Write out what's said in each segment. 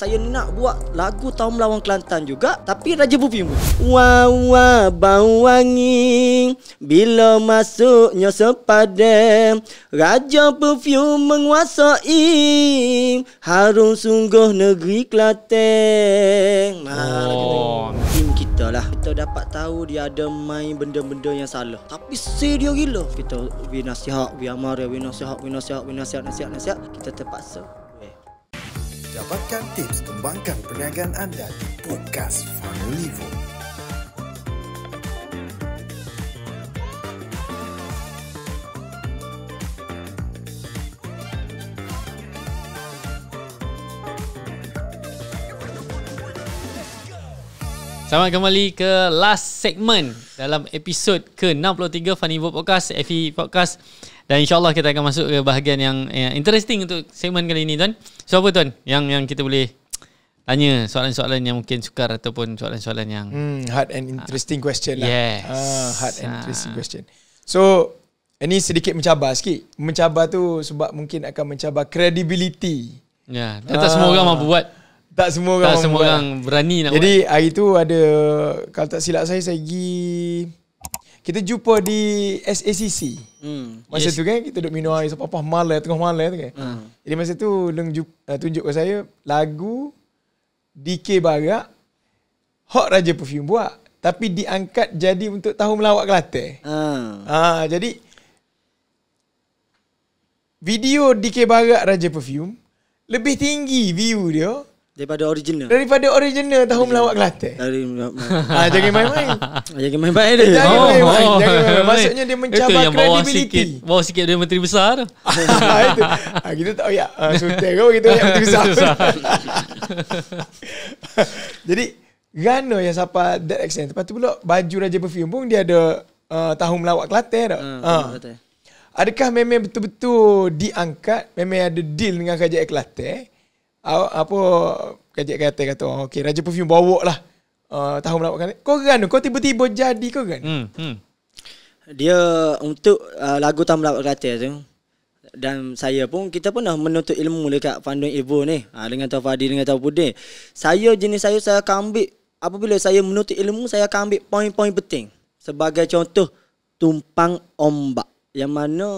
saya nak buat lagu tahun melawan Kelantan juga tapi Raja Bubi pun. Wah wah bau wangi bila masuknya sepadan Raja perfume menguasai harum sungguh negeri Kelantan. Oh. Tim kita lah. Kita dapat tahu dia ada main benda-benda yang salah. Tapi dia gila. Kita bina sihat, bina marah, ya. bina sihat, bina sihat, bina sihat, nasihat, nasihat. Kita terpaksa Dapatkan tips kembangkan perniagaan anda di Podcast Funnelivo. Selamat kembali ke last segmen dalam episod ke-63 Funny Vote Podcast, FE Podcast. Dan insyaAllah kita akan masuk ke bahagian yang, yang interesting untuk segmen kali ini tuan. So apa tuan yang yang kita boleh tanya soalan-soalan yang mungkin sukar ataupun soalan-soalan yang... Hmm, hard and interesting uh, question lah. Yes. Uh, hard and ah. interesting uh. question. So, ini sedikit mencabar sikit. Mencabar tu sebab mungkin akan mencabar credibility. Ya, yeah, uh. tak semua orang mampu ah, buat. Tak semua orang, tak semua orang, orang berani nak Jadi buat. hari tu ada Kalau tak silap saya Saya pergi Kita jumpa di SACC Hmm. Masa yes. tu kan kita duduk minum air sepapah malai tengah malai tu kan. Hmm. Jadi masa tu Leng uh, eh, tunjuk ke saya lagu DK Barak Hot Raja Perfume buat tapi diangkat jadi untuk tahu melawat Kelate. Hmm. Ah. ah. jadi video DK Barak Raja Perfume lebih tinggi view dia Daripada original Daripada original Tahu melawat Kelate Dari ah, Jangan main-main ah, Jangan main-main dia Jangan oh, main-main oh, Maksudnya dia mencabar itu yang bawah sikit, Bawah sikit dari Menteri Besar ah, itu. Ah, Kita tak payah uh, Sultan kau Kita payah Menteri Besar Jadi Gana yang siapa That extent Lepas tu pula Baju Raja Perfume pun Dia ada uh, Tahu melawat Kelate tak? Adakah memang betul-betul diangkat? Memang ada deal dengan kerajaan Kelantan? Eh? apa kerja kata kata oh, okey raja perfume bawa lah uh, ah, tahun berapa kali kau geran kau tiba-tiba jadi kau geran hmm, hmm. dia untuk uh, lagu tahun berapa kata tu dan saya pun kita pun dah menuntut ilmu dekat Fandun Ibu ni ha, dengan tau Fadi dengan tau Pudin saya jenis saya saya akan ambil apabila saya menuntut ilmu saya akan ambil poin-poin penting sebagai contoh tumpang ombak yang mana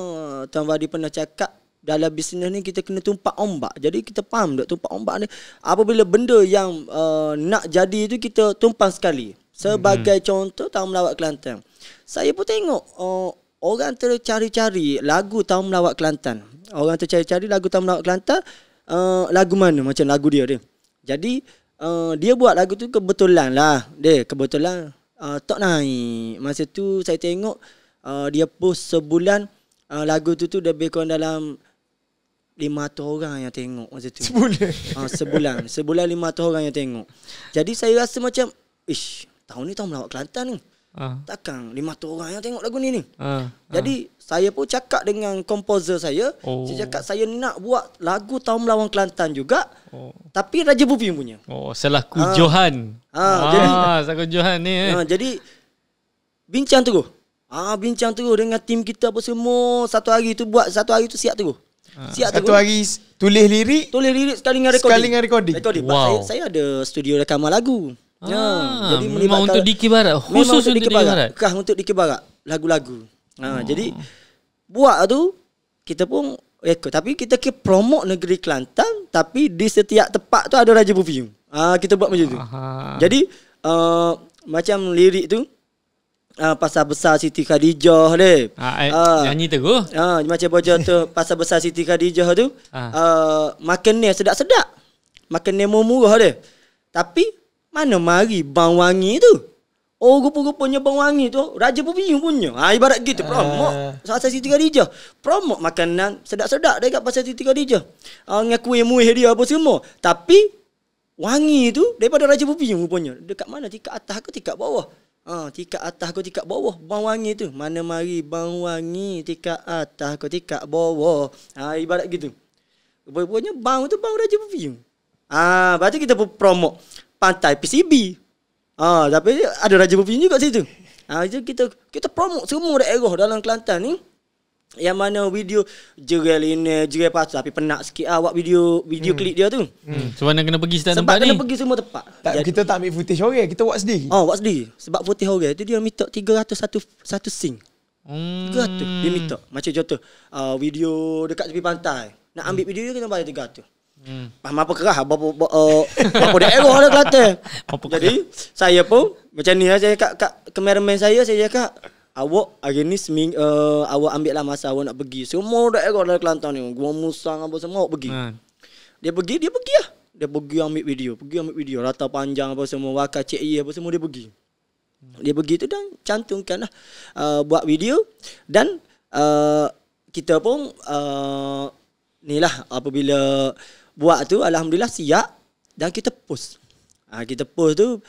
Tuan Fadi pernah cakap dalam bisnes ni kita kena tumpak ombak. Jadi kita faham tak tumpak ombak ni apabila benda yang uh, nak jadi tu kita tumpang sekali. Sebagai hmm. contoh Tahun Melawat Kelantan. Saya pun tengok uh, orang tercari-cari lagu Tahun Melawat Kelantan. Orang tercari-cari lagu Tahun Melawat Kelantan uh, lagu mana macam lagu dia dia. Jadi uh, dia buat lagu tu kebetulan lah. Dia kebetulan uh, tak naik. Masa tu saya tengok uh, dia post sebulan Uh, lagu tu tu lebih kurang dalam 500 orang yang tengok masa tu. Sebulan. Ha, sebulan. Sebulan 500 orang yang tengok. Jadi saya rasa macam, ish, tahun ni tahun melawat Kelantan ni. Ha. Takkan 500 orang yang tengok lagu ni ni. Ha, ha. Jadi saya pun cakap dengan komposer saya, oh. saya cakap saya nak buat lagu tahun melawat Kelantan juga. Oh. Tapi Raja Bubi punya. Oh, selaku ha. Johan. Ha, ha. jadi ha. Ah, selaku Johan ni. Eh. Ha, jadi bincang tu Ah bincang tu dengan tim kita apa semua satu hari tu buat satu hari tu siap terus. Ah. Siap Satu tu, hari tulis lirik Tulis lirik sekali dengan recording Sekali dengan recording, recording. Wow. Saya, saya ada studio rekaman lagu ah, ya. jadi Memang untuk Diki Barat Khusus untuk, Diki Barat, Barat. Kah untuk Diki Barat Lagu-lagu ha, oh. Jadi Buat tu Kita pun Eko, Tapi kita ke promote negeri Kelantan Tapi di setiap tempat tu ada Raja Perfume ha, Kita buat macam tu Aha. Jadi uh, Macam lirik tu uh, Pasar Besar Siti Khadijah ni. Ha, uh, nyanyi ah, tu. uh, macam bojo tu Pasar Besar Siti Khadijah tu. Ha. Uh, makan ni sedap-sedap. Makan ni murah-murah dia. Tapi mana mari bau wangi tu? Oh, rupa-rupanya bau wangi tu Raja Pupiu punya. Ha, ibarat gitu. promo. Uh. Pasar Siti Khadijah. promo makanan sedap-sedap dekat Pasar Siti Khadijah. Uh, dengan kuih-muih dia apa semua. Tapi, wangi tu daripada Raja Pupiu punya. Dekat mana? Tingkat atas ke tingkat bawah? Ha, tikat atas kau tikat bawah bang wangi tu. Mana mari bang wangi tikat atas kau tikat bawah. Ha, ibarat gitu. Rupanya bang tu bang Raja Perfume. Ha, berarti kita pun promote pantai PCB. Ha, tapi ada Raja Perfume juga situ. Ha, itu kita kita promote semua daerah dalam Kelantan ni yang mana video Geraldine Jerel Patu Tapi penak sikit lah Buat video Video hmm. klip hmm. dia tu hmm. Sebab nak kena pergi sana tempat kena ni. pergi semua tempat tak, Jadi, Kita tak ambil footage orang Kita buat sendiri Oh buat sendiri Sebab footage orang Itu dia minta 300 Satu, satu sing. hmm. 300 Dia minta Macam contoh uh, Video dekat tepi pantai Nak ambil hmm. video dia Kita bayar 300 hmm. Apa apa kerah Berapa eh, Berapa dia error lah Jadi Saya pun Macam ni lah Saya kat, kat Kameraman saya Saya cakap Awak hari ni seming, uh, Awak ambil lah masa awak nak pergi Semua orang dah ekor Kelantan ni Gua musang apa semua Awak pergi ha. Dia pergi, dia pergi lah Dia pergi ambil video Pergi ambil video Rata panjang apa semua Waka cik apa semua Dia pergi Dia pergi tu dan Cantumkan lah uh, Buat video Dan uh, Kita pun uh, Ni lah apabila Buat tu Alhamdulillah siap Dan kita post ha, Kita post tu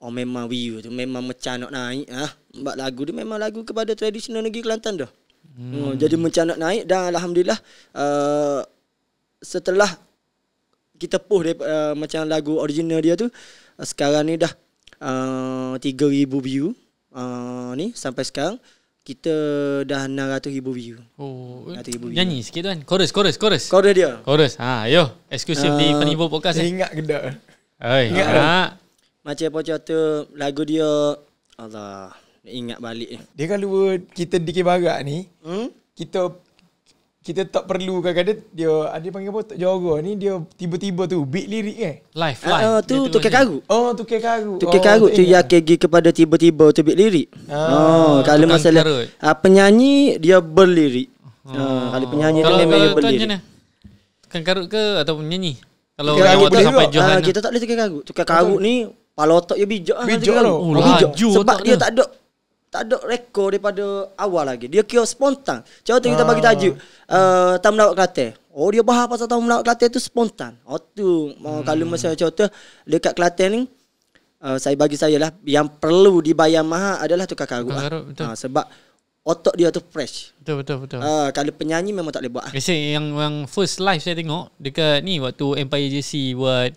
Oh memang wiu tu memang macam nak naik ah. Ha? lagu dia memang lagu kepada tradisional negeri Kelantan tu. Hmm. Oh, jadi macam nak naik dan alhamdulillah uh, setelah kita puh uh, macam lagu original dia tu uh, sekarang ni dah uh, 3000 view uh, ni sampai sekarang kita dah 600,000 view. Oh, 600,000 view. Nyanyi sikit kan. Chorus, chorus, chorus. Chorus dia. Chorus. Ha, yo. Exclusive uh, di Penibu Podcast. Eh. Ingat gedak. Hai. Ingat. Ha. Ha. Macam apa cerita lagu dia Allah ingat balik ni. Dia kalau kita DK Barat ni hmm? Kita kita tak perlu kadang-kadang dia ada panggil apa tok jogo ni dia tiba-tiba tu beat lirik eh live ah, live uh, tu tu kekaru oh, oh tu kekaru tu kekaru oh, tu ya kegi kepada tiba-tiba tu beat lirik ah, oh kalau masalah uh, penyanyi dia berlirik oh. uh, kalau penyanyi kalau, dia memang kalau, berlirik kan karut ke atau penyanyi kalau kita, kita, tak boleh sampai uh, kita tak boleh tukar karut tukar karut ni kalau otak dia bijak lah Bijak lah oh, bijak. Sebab dia tak ada Tak ada rekod daripada awal lagi Dia kira spontan Contoh ha. kita ah. bagi tajuk uh, eh, Tak mendapat kelata Oh dia bahas pasal tak mendapat kelata tu spontan Oh tu hmm. Kalau macam contoh Dekat kelata ni uh, Saya bagi saya lah Yang perlu dibayar mahal adalah tukar karut lah. Betul. Ah, sebab otak dia tu fresh. Betul betul betul. Uh, kalau penyanyi memang tak boleh buat. Lah. Biasa yang yang first live saya tengok dekat ni waktu Empire JC buat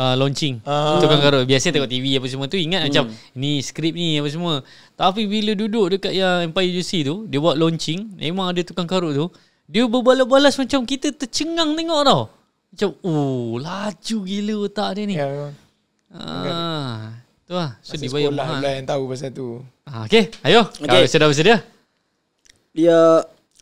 uh, launching uh tukang karut biasa tengok TV apa semua tu ingat hmm. macam ni skrip ni apa semua tapi bila duduk dekat yang Empire UC tu dia buat launching memang ada tukang karut tu dia berbalas-balas macam kita tercengang tengok tau macam oh laju gila otak dia ni ya, ah tu lah so dia bayar mahal yang tahu pasal tu ah, okey ayo okay. kalau sudah bersedia dia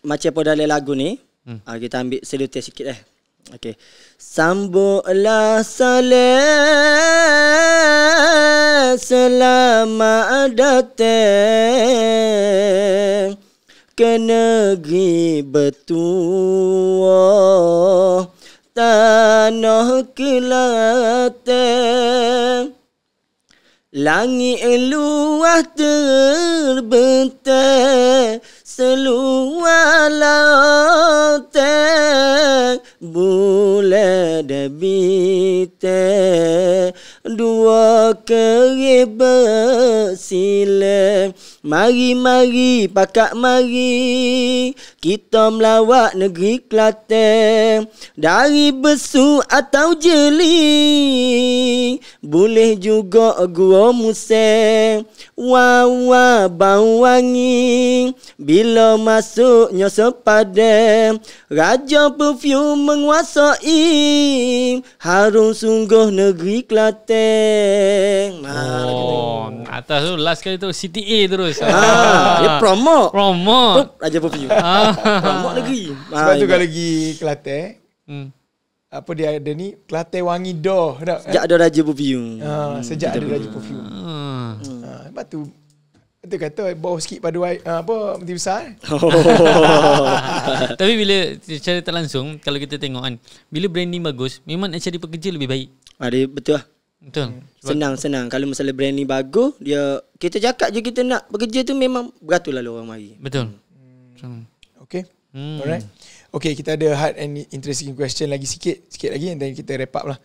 macam apa dalam lagu ni hmm. Ah, kita ambil selutia sikit eh Okey. Sambutlah salat selama datang ke negeri betua tanah kelateng. Langit luah terbentang Seluar lautan Bulan debitan dua keribat silam Mari-mari pakat mari Kita melawat negeri klate. Dari besu atau jeli Boleh juga gua musim Wawa bau wangi Bila masuknya sepadam Raja perfume menguasai Harum sungguh negeri klate geng. Ah, oh, gitu. atas tu last kali tu CTA terus. Ah, dia promo. Ah. Promo. Raja Pupi. Ah. promo lagi. Sebab ah, juga ya. lagi Kelate. Eh, hmm. Apa dia ada ni? Kelate wangi doh. Tak? Sejak ada Raja Pupi. Ah, sejak Raja ada Raja Pupi. Hmm. Ah. ah, lepas tu itu kata bau sikit pada uh, apa mesti besar. Eh. Oh. Tapi bila secara tak langsung kalau kita tengok kan bila branding bagus memang HR pekerja lebih baik. Ah, betul lah. Betul. Hmm. Sebab senang senang kalau misalnya brand ni bagus, dia kita cakap je kita nak bekerja tu memang beratur lah orang mari. Betul. Hmm. Okay. Hmm. Alright. Okay, kita ada hard and interesting question lagi sikit, sikit lagi and then kita wrap up lah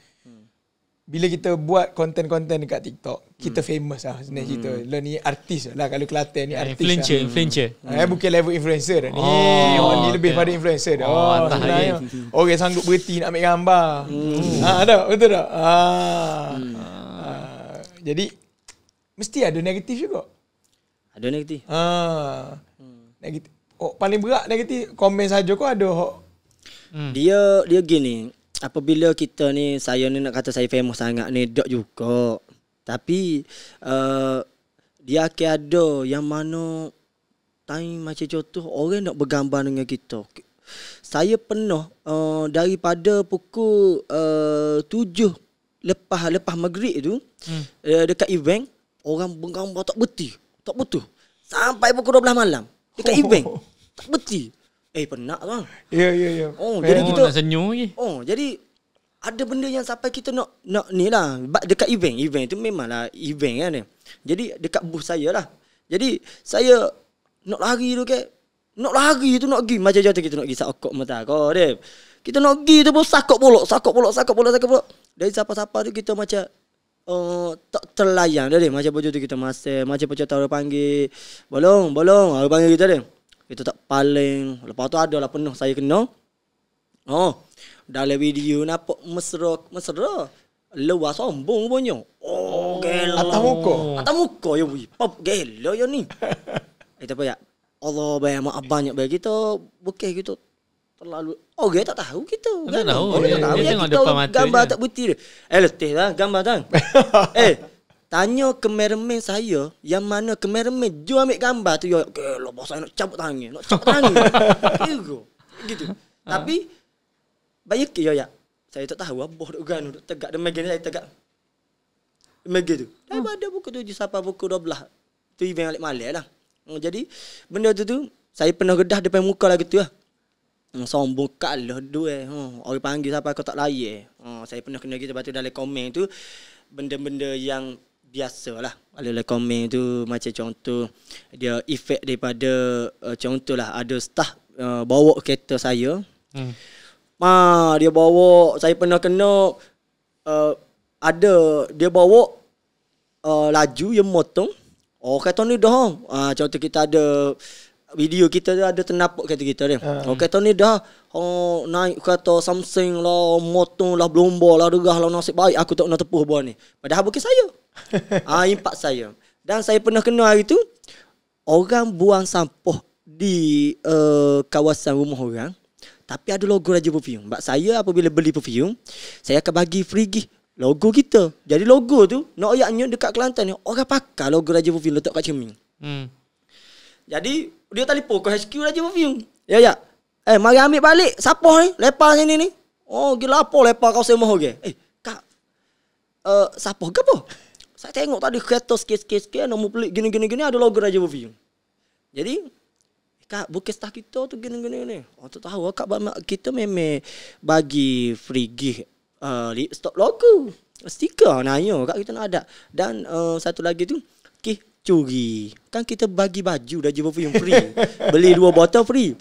bila kita buat konten-konten dekat TikTok, kita hmm. famous lah sebenarnya hmm. kita. Lo ni artis lah kalau Kelantan ni ya, artis lah. Influencer, influencer. Hmm. Eh, bukan level influencer dah ni. Oh, lebih okay. pada influencer dah. Oh, oh Orang lah. okay, sanggup berhenti nak ambil gambar. Hmm. Ha, ah, tak? Betul tak? Ha. Hmm. Ha. Jadi, mesti ada negatif juga. Ada negatif. Ha. Negatif. Oh, paling berat negatif, komen saja kau ada. Hmm. Dia dia gini, apabila kita ni saya ni nak kata saya famous sangat ni dok juga tapi uh, dia akan ada yang mana time macam contoh orang nak bergambar dengan kita saya penuh uh, eh, daripada pukul eh, uh, 7 lepas lepas maghrib tu hmm. uh, dekat event orang bergambar tak betul tak betul sampai pukul 12 malam dekat oh. event tak betul Eh penak bang lah. Ya yeah, ya yeah, ya yeah. Oh yeah. jadi oh, kita senyum lagi Oh jadi Ada benda yang sampai kita nak Nak ni lah Dekat event Event tu memang lah Event kan ni Jadi dekat booth saya lah Jadi saya Nak lari tu ke Nak lari tu nak pergi Macam jatuh kita nak pergi Sakok mata kau dia Kita nak pergi tu pun Sakok bolok Sakok bolok Sakok bolok Sakok bolok Dari siapa-siapa tu kita macam Oh, tak terlayang dia, Macam baju tu kita masih Macam pecah tahu dia panggil Bolong Bolong Dia panggil kita dia itu tak paling. Lepas tu ada lah penuh saya kena. Oh. Dalam video nampak mesra. Mesra. Lewa sombong punya. Oh, gelo. Atas muka. Atas muka. Ya, wui. Pop, gelo ya ni. Itu eh, apa ya? Allah bayar maaf banyak bagi kita. Bukan kita terlalu. Oh, kita tak tahu kita. Kan? Tak tahu. Kita tak tahu. Kita tengok depan mata. Gambar tak putih dia. Eh, letih lah. Gambar tak. Eh, Tanya kameraman saya yang mana kameraman jua ambil gambar tu. Ya, gila bahasa nak cabut tangan. Nak cabut tangan. Ya gitu. gitu. Ha. Tapi, banyak ya, ya. Saya tak tahu abah nak gano. Tegak dan megan saya tegak. Megan tu. Tapi hmm. ada buku tujuh sampai buku dua belah. Tu event alik malik lah. Hmm, jadi, benda tu tu, saya pernah gedah depan muka lah hmm, gitu lah. Sombong kalah dua. Eh. Hmm, orang panggil siapa kau tak layak. Eh. Saya pernah kena gitu. Lepas tu dalam komen tu, benda-benda yang biasa lah adalah komen tu macam contoh dia efek daripada uh, lah ada staff uh, bawa kereta saya hmm. ma dia bawa saya pernah kena uh, ada dia bawa uh, laju yang motong oh kereta ni dah uh, contoh kita ada video kita tu ada ternapuk kereta kita ni. Uh. Ah. Oh, kereta ni dah oh, naik kata something lah, oh, motor lah, berlomba lah, regah lah, nasib baik aku tak nak tepuh buah ni. Padahal bukan saya. ah, ha, impak saya. Dan saya pernah kena hari tu, orang buang sampah di uh, kawasan rumah orang. Tapi ada logo Raja Perfume. Sebab saya apabila beli perfume, saya akan bagi free gift logo kita. Jadi logo tu, nak ayaknya dekat Kelantan ni, orang pakai logo Raja Perfume letak kat cermin. Hmm. Jadi dia telefon ke HQ Raja lah Perfume. Ya ya. Eh mari ambil balik siapa ni? Lepas sini ni. Oh gila apa lepas kau semua ke? Eh kak. Eh uh, siapa ke apa? Saya tengok tadi kereta sikit-sikit sikit nombor pelik gini gini gini ada logo Raja Perfume. Jadi Kak, bukan staf kita tu gini-gini ni. Oh, tak tahu. Lah, kak, kita memang bagi free gift uh, lipstick logo. Stiker nanya. Kak, kita nak ada. Dan uh, satu lagi tu. Okay, curi. Kan kita bagi baju dah jumpa yang free. Beli dua botol free.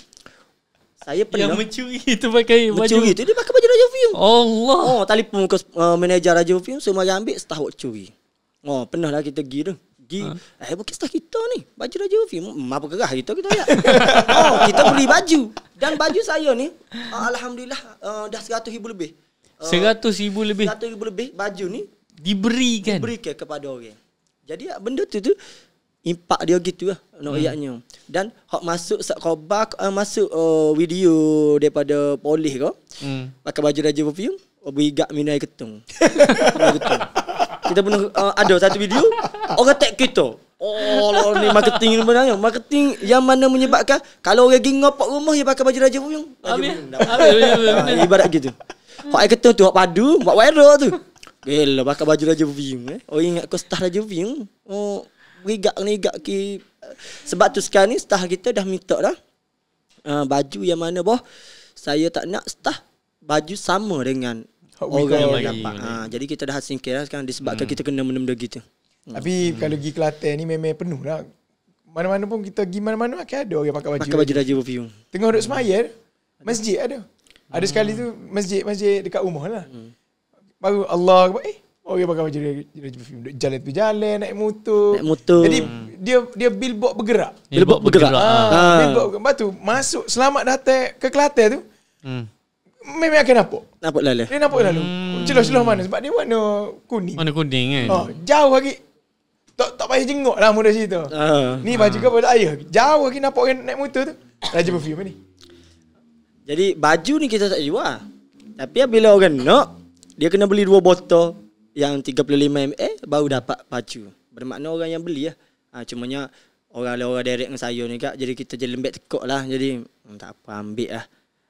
Saya pernah Yang mencuri itu pakai baju Mencuri itu dia pakai baju Raja Vium Allah Oh telefon ke uh, manager Raja Vium Semua yang ambil setahun curi Oh pernah lah kita pergi tu Pergi ha? Eh bukan setah kita ni Baju Raja Vium hmm, apa kerah kita kita ya. Oh kita beli baju Dan baju saya ni uh, Alhamdulillah uh, Dah seratus ribu lebih Seratus uh, ribu lebih Seratus ribu lebih baju ni Diberikan Diberikan kepada orang jadi ah, benda tu tu impak dia gitu lah noyaknya. Hmm. Dan hak masuk subkobak uh, ah, masuk uh, video daripada polis ke. Hmm. Pakai baju raja perfume Obi oh, gak minai ketung. ketung. Kita pun uh, ada satu video orang tag kita. Oh, lo, ni marketing ni benar Marketing yang mana menyebabkan kalau orang pergi ngopak rumah dia pakai baju raja puyung. Ambil. Ibarat gitu. pakai ketung tu hak padu, buat viral tu. Bila pakai baju Raja Bing eh. Oh ingat kau star Raja Bing. Oh berigak ni igak ki. Sebab tu sekarang ni star kita dah minta dah. Uh, baju yang mana boh saya tak nak star baju sama dengan Hot orang yang lagi dapat. Ha, jadi kita dah singkir lah sekarang disebabkan hmm. kita kena benda-benda gitu. Hmm. Tapi hmm. kalau pergi Kelantan ni memang penuh lah. Mana-mana pun kita pergi mana-mana akan ada orang pakai baju. Pakai baju Raja Bing. Tengah duduk hmm. semayar, masjid ada. Ada sekali tu masjid-masjid dekat rumah lah. Hmm. Baru Allah Eh Oh pakai baju dia, dia, dia, dia, dia Jalan tu jalan Naik motor Naik motor Jadi dia dia billboard bergerak Billboard bergerak, bergerak. Ha. Ha. Billboard tu Masuk selamat datang Ke Kelantan tu hmm. Memang akan nampak apa lalu Dia nampak lalu hmm. Celoh-celoh mana Sebab dia warna kuning Warna kuning kan oh, Jauh lagi Tak tak payah jenguk lah Muda situ uh. Ni baju ha. kau pun ayah Jauh lagi nampak orang naik motor tu Raja perfume ni Jadi baju ni kita tak jual Tapi bila orang nak dia kena beli dua botol yang 35 ml eh, baru dapat pacu. Bermakna orang yang beli lah. Ha, cumanya orang lain orang direct dengan saya ni kak. Jadi kita jadi lembek tekuk lah. Jadi hmm, tak apa ambil lah.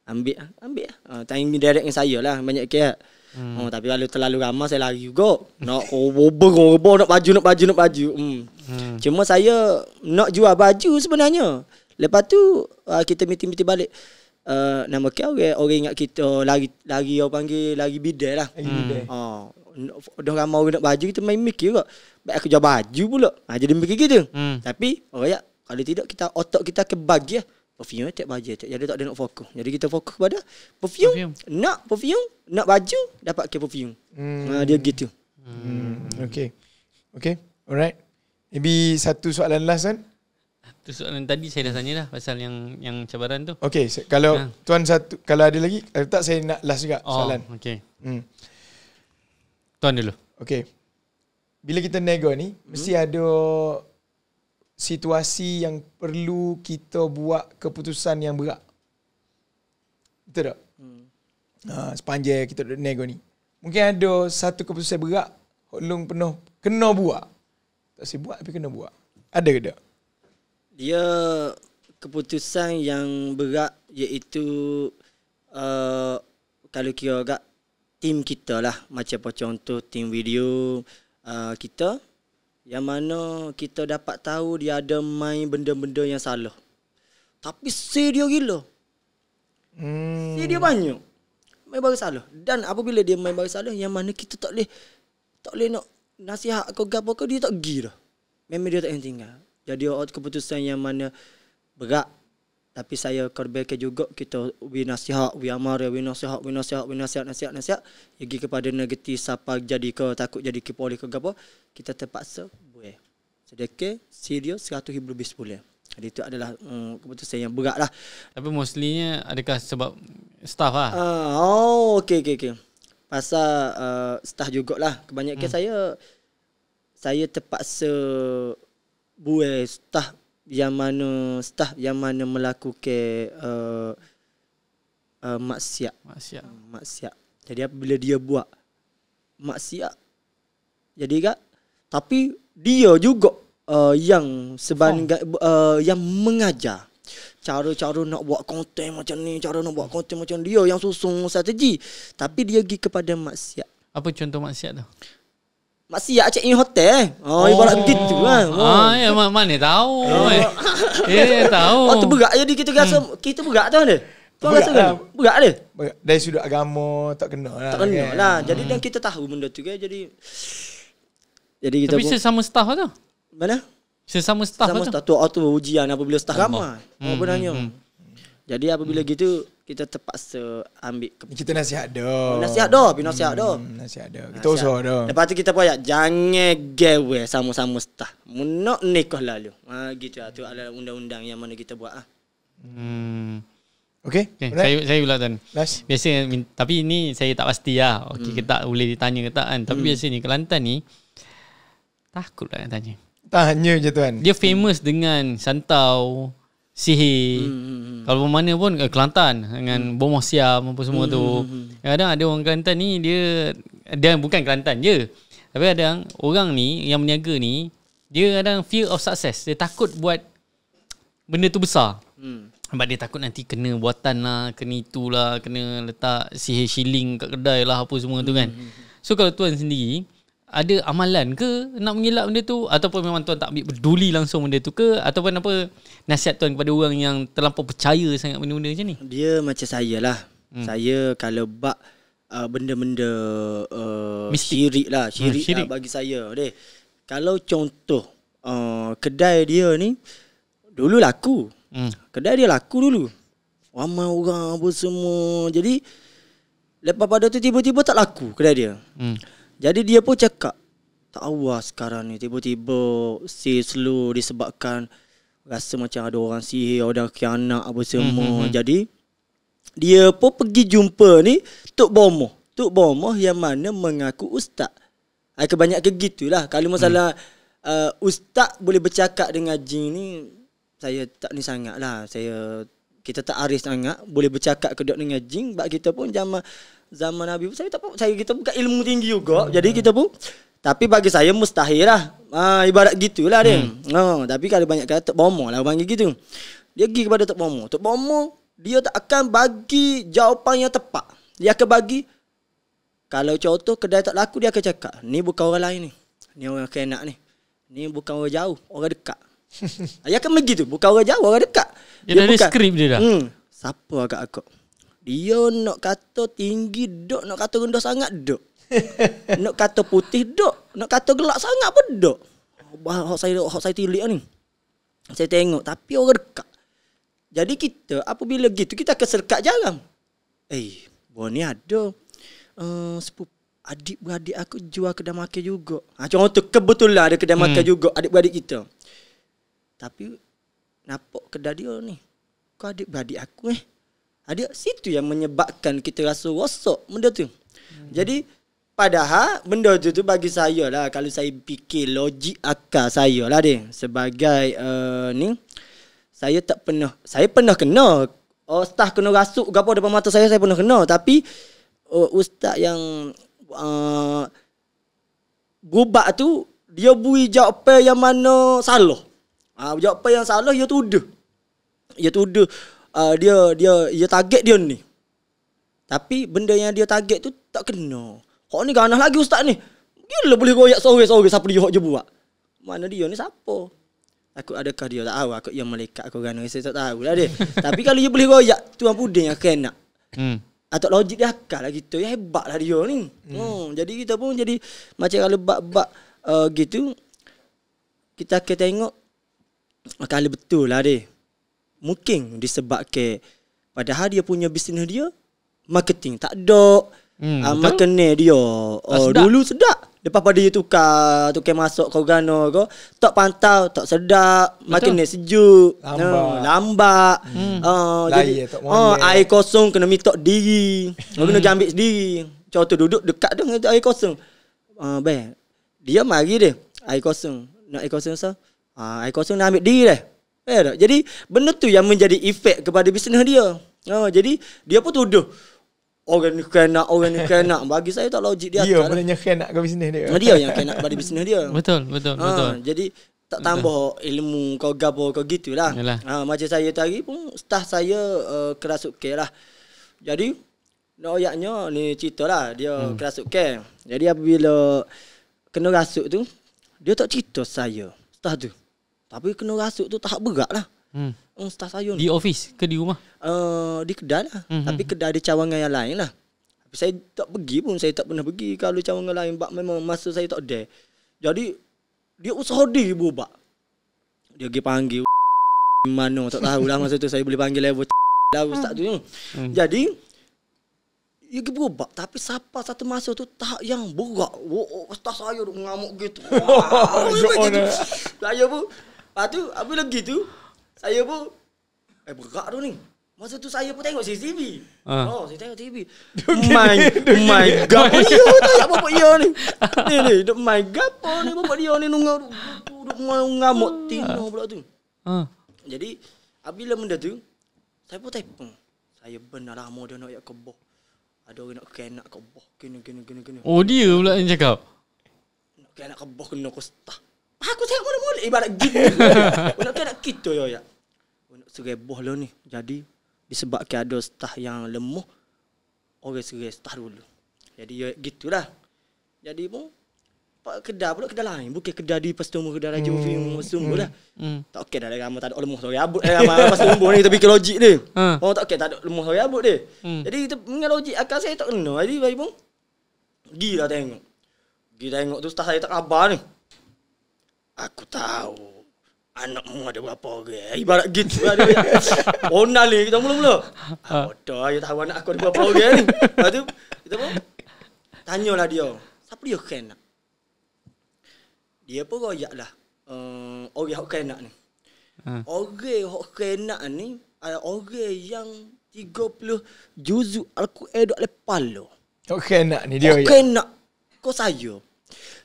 Ambil lah. Ambil lah. Ha, tak ingin direct dengan saya lah. Banyak kira. Hmm. Oh, tapi kalau terlalu ramah saya lari juga. Nak roboh, oh, roboh, nak baju, nak baju, nak baju. Hmm. hmm. Cuma saya nak jual baju sebenarnya. Lepas tu ha, kita meeting-meeting balik uh, nama ke orang, orang ingat kita oh, lari lari orang panggil lari bidal lah. Hmm. Uh, oh, dah ramai orang nak baju kita main mikir juga. Baik aku jual baju pula. Ha, jadi mikir gitu. Hmm. Tapi orang ya kalau tidak kita otak kita ke bagi lah. Perfume tak baju tak jadi tak ada nak fokus. Jadi kita fokus pada perfume. perfume. Nak perfume, nak baju dapat ke perfume. Hmm. Uh, dia gitu. Hmm. hmm. Okay. Okay. Alright. Maybe satu soalan last kan. Itu soalan tadi saya dah tanya dah pasal yang yang cabaran tu. Okey, kalau ha. tuan satu kalau ada lagi, kalau eh, tak saya nak last juga oh, soalan. Okey. Hmm. Tuan dulu. Okey. Bila kita nego ni, hmm. mesti ada situasi yang perlu kita buat keputusan yang berat. Betul tak? Hmm. Uh, sepanjang kita nego ni. Mungkin ada satu keputusan berat, hulung penuh, kena buat. Tak saya buat tapi kena buat. Ada ke tak? dia keputusan yang berat iaitu uh, kalau kira agak tim kita lah macam apa contoh tim video uh, kita yang mana kita dapat tahu dia ada main benda-benda yang salah tapi si dia gila hmm. si dia banyak main baru salah dan apabila dia main baru salah yang mana kita tak boleh tak boleh nak nasihat kau gapo kau dia tak gila memang dia tak yang tinggal jadi out keputusan yang mana berat tapi saya korbankan juga kita we nasihat we amar we nasihat we nasihat we nasihat nasihat nasihat pergi kepada negatif siapa jadi ke takut jadi ke poli ke apa kita terpaksa buat sedekah serius 100 ribu lebih sebulan jadi itu adalah um, keputusan yang berat lah tapi mostlynya adakah sebab staff lah? ah uh, oh okey okey okey pasal uh, staff jugaklah kebanyakan hmm. saya saya terpaksa buat staff yang mana staff yang mana melakukan uh, uh, maksiat. Maksiat. Hmm, maksiat. Jadi apabila dia buat maksiat jadi kak tapi dia juga uh, yang sebanding uh, yang mengajar cara-cara nak buat konten macam ni, cara nak buat konten macam dia yang susun strategi. Tapi dia pergi kepada maksiat. Apa contoh maksiat tu? Mak si ya check in hotel eh. Oh, oh. ibarat begitu kan. Ah, oh. Ah, ya, mana, mana tahu. Oh. Eh, eh tahu. Oh, tu berat jadi kita rasa hmm. kita berat tu ada. Tu rasa kan? Berat ada. Berat. Dari sudut agama tak kena lah. Tak kena kan? lah. Jadi hmm. dan kita tahu benda tu kan. Jadi jadi kita Tapi pun, sama staff tu. Mana? Sesama staff sesama tu. Sesama staff tu auto ujian apabila staff ramai. Hmm. Apa hmm. hmm. hmm. Jadi apabila hmm. gitu kita terpaksa ambil ke- kita nasihat doh. Nasihat doh, bina nasihat doh. Hmm, nasihat doh. Kita usah doh. Lepas tu kita payah jangan gawe sama-sama stah. Munak nikah lalu. Ha ah, gitu hmm. tu adalah undang-undang yang mana kita buat ah. Hmm. Okay, okay. saya saya pula tuan. Last. Biasa tapi ini saya tak pasti lah. Okay, hmm. kita boleh ditanya ke tak kan. Tapi hmm. biasanya Kelantan ni takutlah nak tanya. Tanya je tuan. Dia famous hmm. dengan santau, Sihi hmm, hmm, hmm. Kalau mana pun ke eh, Kelantan Dengan hmm. Bomoh Siam Apa semua hmm, tu hmm. Kadang ada orang Kelantan ni Dia Dia bukan Kelantan je Tapi kadang Orang ni Yang berniaga ni Dia kadang fear of success Dia takut buat Benda tu besar hmm. Sebab dia takut nanti Kena buatan lah Kena itulah Kena letak Sihir shilling kat kedai lah Apa semua tu kan hmm. So kalau tuan sendiri Ada amalan ke Nak mengelak benda tu Ataupun memang tuan tak ambil Peduli langsung benda tu ke Ataupun apa nasihat tuan kepada orang yang terlampau percaya sangat benda-benda macam ni? Dia macam saya lah. Hmm. Saya kalau bak uh, benda-benda uh, lah, hmm, syirik lah. Syirik, hmm, syirik. Lah bagi saya. Deh. Kalau contoh, uh, kedai dia ni, dulu laku. Hmm. Kedai dia laku dulu. Ramai orang apa semua. Jadi, lepas pada tu tiba-tiba tak laku kedai dia. Hmm. Jadi dia pun cakap, tak awas sekarang ni tiba-tiba sales slow disebabkan rasa macam ada orang sihir, ada kianak apa semua. Mm-hmm. Jadi dia pun pergi jumpa ni Tok Bomoh. Tok Bomoh yang mana mengaku ustaz. Ai ah, kebanyakan gitulah. Kalau hmm. masalah mm. uh, ustaz boleh bercakap dengan jin ni saya tak ni lah Saya kita tak aris sangat boleh bercakap kedok dengan jin sebab kita pun zaman zaman Nabi saya tak saya kita buka ilmu tinggi juga. Hmm, Jadi hmm. kita pun tapi bagi saya mustahil lah. Uh, ibarat gitulah dia. No, hmm. ha, tapi kalau banyak kata Tok Bomo lah panggil gitu. Dia pergi kepada Tok Bomo. Tok Bomo dia tak akan bagi jawapan yang tepat. Dia akan bagi kalau contoh kedai tak laku dia akan cakap ni bukan orang lain ni. Ni orang kenak ni. Ni bukan orang jauh, orang dekat. dia akan begitu, bukan orang jauh, orang dekat. Dia, dia ada bukan, skrip dia dah. Hmm, siapa agak aku? Dia nak kata tinggi dok, nak kata rendah sangat dok. nak kata putih dok, nak kata gelap sangat pun dok. Bah, hok saya hok saya tilik ni. Saya tengok tapi orang dekat. Jadi kita apabila gitu kita akan serkat jalan. Eh, buah ni ada. Uh, sepup, adik-beradik aku jual kedai makan juga. Ha, contoh kebetulan ada kedai hmm. makan juga adik-beradik kita. Tapi nampak kedai dia ni. Kau adik-beradik aku eh. Adik situ yang menyebabkan kita rasa rosak benda tu. Hmm. Jadi Padahal benda tu, tu bagi saya lah kalau saya fikir logik akal saya lah dia sebagai uh, ni saya tak pernah saya pernah kena uh, staf kena rasuk ke apa depan mata saya saya pernah kena tapi uh, ustaz yang uh, eh, gubak tu dia bui jawapan yang mana salah ah jawapan yang salah dia tuduh dia tuduh uh, dia dia dia target dia ni tapi benda yang dia target tu tak kena Hak ni ganas lagi ustaz ni. Gila boleh royak seorang-seorang siapa dia hok je buat. Mana dia ni siapa? Aku adakah dia tak tahu aku yang malaikat aku kan saya tak tahu lah dia. Tapi kalau dia boleh royak tuan puding yang kena. Hmm. Atau logik dia akal lah gitu. Ya hebatlah dia ni. Hmm. hmm. Jadi kita pun jadi macam kalau bab-bab uh, gitu kita akan tengok kalau betul lah dia. Mungkin disebabkan padahal dia punya bisnes dia marketing tak ada Hmm, uh, makan ni dia ah, oh, sedap. Dulu sedap Lepas pada dia tukar Tukar masuk kau gano kau Tak pantau Tak sedap Makan ni sejuk Lambat uh, hmm. uh, jadi, uh, Air kosong kena mitok diri Kau kena hmm. jambik sendiri Contoh duduk dekat dengan air kosong uh, bang. Dia mari dia Air kosong Nak air kosong so uh, Air kosong nak ambil diri dah Jadi benda tu yang menjadi efek kepada bisnes dia Oh Jadi dia pun tuduh Orang ni kena, orang ni kena. Bagi saya tak logik dia. Dia boleh nyekan nak ke bisnes dia. Dia yang kena pada bisnes dia. Betul, betul, ha, betul. Jadi tak tambah betul. ilmu kau gapo kau gitulah. Ha, macam saya tadi pun staff saya uh, eh, kerasuk ke lah. Jadi noyaknya ni cerita lah. dia hmm. kerasuk ke. Jadi apabila kena rasuk tu dia tak cerita saya. Staff tu. Tapi kena rasuk tu tak berat lah. Hmm. Ong oh, staff ayun. Di office ke di rumah? Uh, di kedai lah. Hmm, Tapi kedai ada cawangan yang lain lah. Tapi saya tak pergi pun. Saya tak pernah pergi kalau cawangan lain. Bak memang masa saya tak ada. Jadi, dia usaha di ibu bak. Dia pergi panggil. Mana tak tahu lah masa tu saya boleh panggil level lah ustaz tu. Hmm. Jadi, dia pergi berubah. Tapi siapa satu masa tu tak yang berak. Oh, oh, ustaz saya duk mengamuk gitu. Wah, saya lah, pun. Lepas tu, apa lagi tu? saya pun eh berak tu ni. Masa tu saya pun tengok CCTV. Ha. Ah. Oh, saya tengok TV. my, my god. Oh, iya, tak nak bapak dia ni. Ni, ni. My god pun ni apa dia ni. Nunggu, nunggu, ngamuk tino pula tu. Ah. Jadi, apabila benda tu, saya pun tak tipu. Saya benar lama dia nak ikut boh. Ada orang nak kena nak kena, kena, kena, kena. Oh, dia pula yang cakap? Nak kena nak kena, kena, kena, Aku tengok boleh-boleh Ibarat gitu Budak tu nak gitu ya, ya. Sereboh lah ni Jadi Disebabkan ada staf yang lemah Orang serai staf dulu Jadi ya gitulah Jadi pun Pak kedai pula kedai lain Bukan kedai di Pastumu Kedai Raja Ufi hmm. musim hmm. lah hmm. Tak okey dah ada ramah Tak ada lemah Sorry abut Eh ramah Pastumu ni Kita fikir logik ni ha. Oh tak okey Tak ada lemah Sorry abut ni hmm. Jadi kita dengan logik Akal saya tak kena Jadi bagi pun Gila tengok Gila tengok tu Staf saya tak kabar ni aku tahu anakmu ada berapa orang. Eh? Ibarat gitu lah dia. Onal oh, ni kita mula-mula. Ha. Ah, bodoh, dia tahu anak aku ada berapa orang. Lepas tu, kita pun lah dia. Siapa dia kena? nak? Dia pun royak lah. Um, orang yang kain nak ni. Hmm. Orang yang kain nak ni, orang yang 30 juzu. aku eduk lepas lo. Orang kain nak ni dia. Orang ya? kain nak. Kau saya.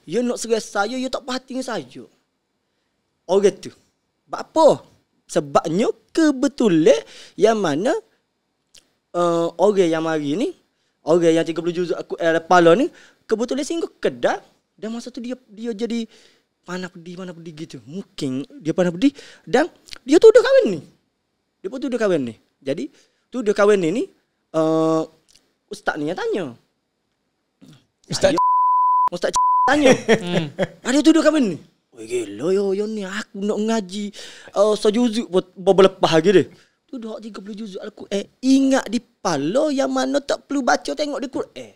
Dia nak serai saya, dia tak perhatikan saya orang tu. Sebab apa? Sebabnya kebetulan yang mana uh, orang yang mari ni, orang yang 30 juz aku eh, eh pala ni, kebetulan singgah kedai dan masa tu dia dia jadi panah pedih, panah pedih gitu. Mungkin dia panah pedih dan dia tu dah kahwin ni. Dia pun tu dah kahwin ni. Jadi, tu dah kahwin ni ni, uh, ustaz ni yang tanya. Ustaz Ustaz tanya. Hmm. Ada tuduh kahwin ni. Oi gelo yo yo ni aku nak ngaji uh, sejuzuk so pun berlepas lagi dia. Tu dak 30 juzuk aku eh ingat di palo yang mana tak perlu baca tengok di Quran. Eh,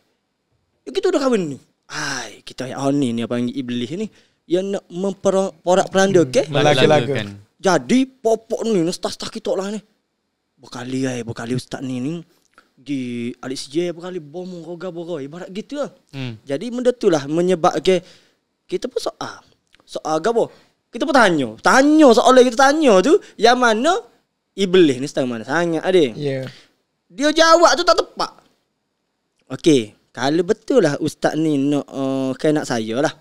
yo kita dah kawin ni. Hai, kita yang oh, ni ni apa panggil iblis ni yang nak memporak peranda hmm, ke? Melaga-laga. Jadi popok ni nestah-stah kita lah ni. Berkali ai, eh, berkali ustaz ni ni di Alex J berkali bom roga-boga ibarat gitulah. Hmm. Jadi benda tu lah menyebabkan okay, kita pun soal. Ah, so, uh, gapo? Kita pun tanya. Tanya soalan kita tanya tu. Yang mana iblis ni setengah mana sangat ada. Ya. Yeah. Dia jawab tu tak tepat. Okey. Kalau betul lah ustaz ni nak uh, kena nak saya lah.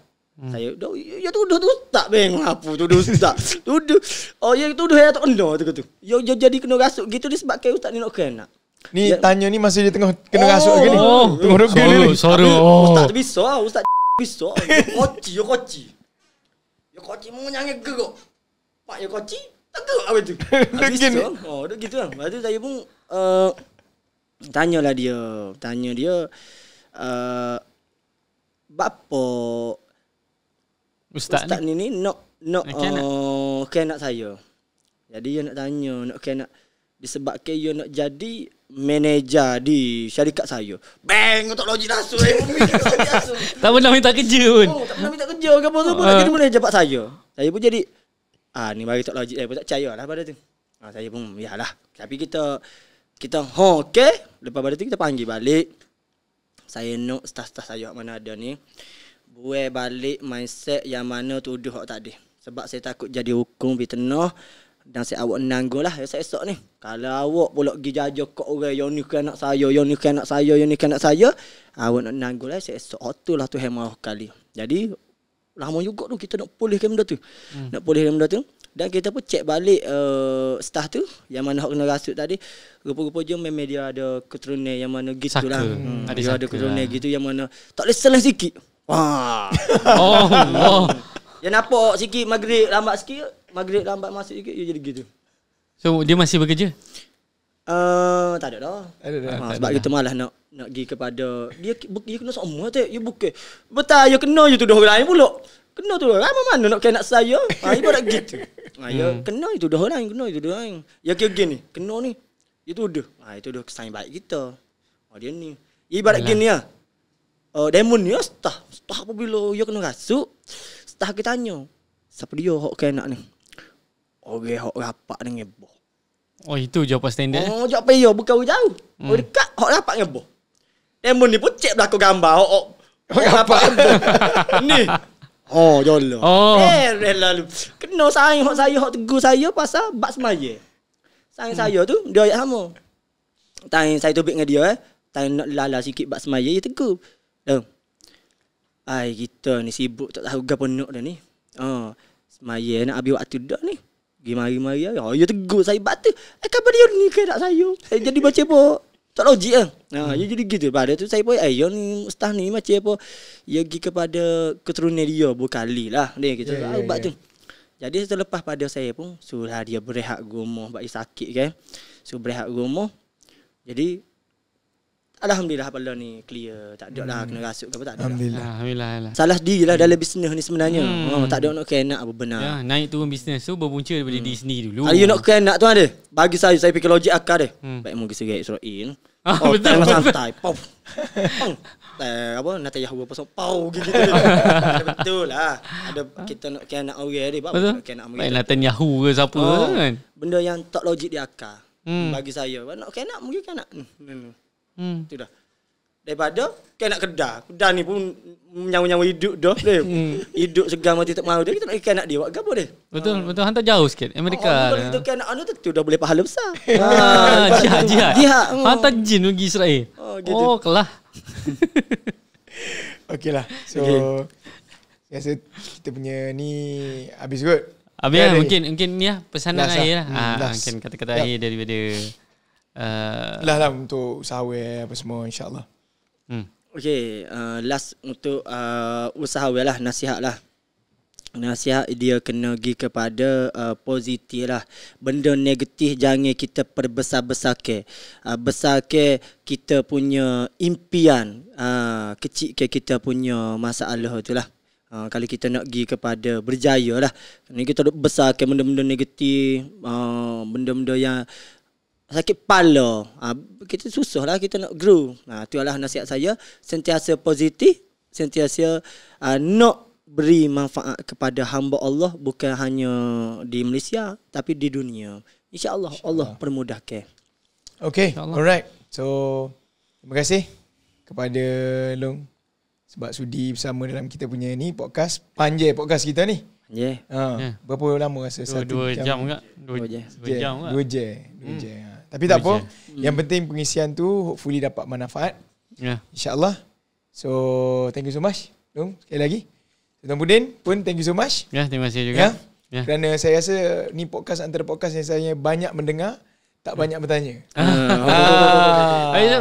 Hmm. Saya do, ya, ya tuduh tu ustaz bang apa tuduh ustaz. tuduh. Oh ya tuduh ya tak kena tu tu. Yo ya, yo jadi kena rasuk gitu ni sebab kaya ustaz ni nak kena. Ni ya. tanya ni masih dia tengah kena oh. rasuk gini. Oh, tengah rugi ni. Sorry. Oh. Ustaz tu bisa, ustaz bisa. Kocik, kocik. Ya koci mengenyangnya geruk. Pak yo koci tegur apa tu. Habis tu. Oh, dia gitu kan. Lepas tu saya pun uh, lah dia. Tanya dia. Uh, eh, Bapa Ustaz, Ustaz ni ni nak nak oh, kena saya. Jadi dia nak tanya, nak kena disebabkan dia nak jadi manager di syarikat saya. Bang, untuk tak logik dah eh. so. tak pernah minta kerja oh, pun. Oh, tak pernah minta kerja ke apa semua. Uh. Ah. Jadi manager pak saya. Saya pun jadi ah ni bagi tak logik saya eh, pun tak percaya lah pada tu. Ah, saya pun yalah. Tapi kita kita ha okey. Lepas pada tu kita panggil balik. Saya nak staf-staf saya hak mana ada ni. Buat balik mindset yang mana tuduh hak tadi. Sebab saya takut jadi hukum fitnah dan nasib awak nanggul lah esok-esok ni. Kalau awak pula pergi jajah kat orang yang ni kena saya, yang ni kena saya, yang ni kena saya, awak nak nanggul lah esok-esok. Itu lah tu hemah kali. Jadi, lama juga tu kita nak pulihkan benda tu. Hmm. Nak pulihkan benda tu. Dan kita pun cek balik uh, staff tu yang mana hok kena rasuk tadi. Rupa-rupa je memang dia ada keturunan yang mana gitu saka. lah. Hmm. Ada dia ada keturunan lah. gitu yang mana tak boleh selang sikit. Wah. Oh, oh. Yang nampak sikit maghrib lambat sikit, maghrib lambat masuk sikit dia jadi gitu. So dia masih bekerja? Uh, tak ada dah. Ada dah. Ha, sebab kita malah nak nak pergi kepada dia dia kena semua tu. Dia bukan. Betul dia kena je tuduh orang lain pula. Kena tu ramai mana, nak kena saya. Ha ibu nak gitu. Ha ya hmm. kena itu dah orang kena itu dah orang. Ya kira gini, kena ni. Itu dah. Ha itu dah kesan baik kita. Ha dia ni. Ya, ibarat gini ya. Oh uh, demon ni astah. Ya, astah apabila dia kena rasuk. Stah kita tanya. Siapa dia hok kena ni? Orang hok rapat dengan boh. Oh itu je apa standard? Eh? Oh jap payo oh, bukan jauh. jauh. Hmm. Oh dekat hok rapat dengan boh. Demon ni pun cek belaku gambar hok hok rapat dengan boh. ni. Oh jolo. Oh. Eh rel lalu. Kena sayang hok saya hok tegur saya pasal bak semaya. Saing hmm. saya tu dia ayat sama. Tang saya tu dengan dia eh. Tang nak lala sikit bak semaya dia tegur. Dah. Ai kita ni sibuk tak tahu gapo nak dah ni. Oh, semaya nak habis waktu dah ni. Gimari-mari ayah. Ayah oh, tegur saya. Sebab eh, kabar dia ni ke nak saya? Saya eh, jadi macam apa? Tak logik lah. Ha, hmm. jadi gitu. Pada tu saya pun, eh, ayah ni ustaz ni macam apa? Ia pergi kepada keturunan dia bukali lah. Dia kata, yeah, ya, ya, yeah, tu. Jadi selepas pada saya pun, suruh dia berehat rumah. Sebab sakit kan. Suruh berehat rumah. Jadi, Alhamdulillah apalah ni clear tak ada lah hmm. kena rasuk ke apa tak ada lah. Alhamdulillah. Lah. Alhamdulillah, Alhamdulillah. Salah diri lah dalam bisnes ni sebenarnya. Hmm. Oh, tak ada nak kena apa benar. Ya, naik turun bisnes tu berpunca daripada hmm. Disney dulu. Are you nak kena tu ada? Bagi saya saya fikir logik akar dia. Hmm. Baik mungkin segi Israel. Ah, oh, betul, betul. santai. Pau. Eh, apa nak Yahweh apa pasal pau betul lah. Ada kita nak kena orang dia buat kena orang. Baik Nathan Yahoo ke siapa oh, kan. Benda yang tak logik di akar. Hmm. Bagi saya nak kena mungkin kena. Hmm. hmm, hmm. Hmm. Itu dah. Daripada kita nak kedah. Kedah ni pun menyawa-nyawa hidup dah. Dia. Hmm. Hidup segar mati tak mahu dia. Kita nak ikan nak dia. Buat gabar dia. Betul. Ah. Betul. Hantar jauh sikit. Amerika. Oh, kalau kita ikan nak anu tu dah boleh pahala besar. Ha. jihad. Jihad. jihad. Oh. Hantar jin pergi Israel. Oh, oh kelah. okay lah. So. Okay. Saya rasa kita punya ni habis kot. Habis ya, Mungkin, mungkin ni lah. Pesanan last lah. akhir lah. lah. Hmm, ah, mungkin kata-kata yep. akhir daripada. Uh, lah lah untuk sahwe apa semua insyaallah. Hmm. Okay, uh, last untuk uh, usaha lah nasihat lah. Nasihat dia kena pergi kepada uh, positif lah. Benda negatif jangan kita perbesar-besar ke. Uh, besar ke kita punya impian. Uh, kecil ke kita punya masalah tu lah. Uh, kalau kita nak pergi kepada berjaya lah. Ini kita besar ke benda-benda negatif. Uh, benda-benda yang sakit kepala. Ha, kita susah lah kita nak grow. Ha, tu adalah nasihat saya. Sentiasa positif. Sentiasa uh, nak beri manfaat kepada hamba Allah. Bukan hanya di Malaysia. Tapi di dunia. InsyaAllah, InsyaAllah. Allah permudahkan. Okay. InsyaAllah. Alright. So, terima kasih kepada Long. Sebab sudi bersama dalam kita punya ni podcast. Panjang podcast kita ni. Yeah. Ha. Yeah. Berapa lama rasa? Dua, satu dua jam, jam ke? Dua, dua jam Dua jam. Dua jam. Dua jam. Dua jam. Dua jam. Dua jam. Dua jam. Tapi tak Berikan. apa. Hmm. Yang penting pengisian tu hopefully dapat manfaat. Ya. Yeah. InsyaAllah. So, thank you so much. Dong, sekali lagi. Tuan Budin pun thank you so much. Ya, yeah, terima kasih juga. Ya. Yeah. Yeah. Kerana saya rasa ni podcast antara podcast yang saya banyak mendengar. Tak banyak bertanya.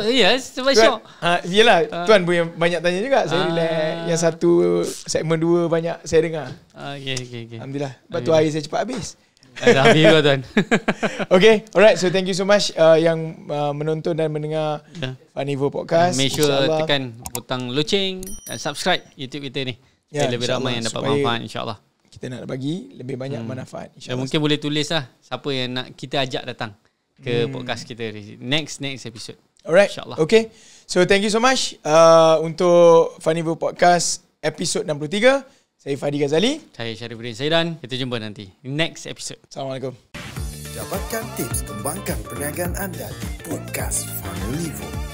Ya, sebab syok. Yelah, uh. Tuan Budin ah, ah. banyak tanya juga. Saya uh. relax. Yang satu, segmen dua banyak saya dengar. Uh, okay, okay, okay. Alhamdulillah. Batu okay. air saya cepat habis. Alhamdulillah tuan Okay Alright so thank you so much uh, Yang uh, menonton dan mendengar yeah. Funnyvo Podcast Make sure insyaAllah. tekan Butang loceng Dan subscribe YouTube kita ni yeah, ya, Lebih ramai yang dapat manfaat InsyaAllah Kita nak bagi Lebih banyak hmm. manfaat InsyaAllah ya, Mungkin boleh tulis lah Siapa yang nak kita ajak datang Ke hmm. podcast kita Next next episode Alright InsyaAllah Okay So thank you so much uh, Untuk Funnyvo Podcast Episode 63 saya Fadi Ghazali. Saya Syarifuddin Saidan. Kita jumpa nanti next episode. Assalamualaikum. Dapatkan tips kembangkan perniagaan anda di podcast Family Vote.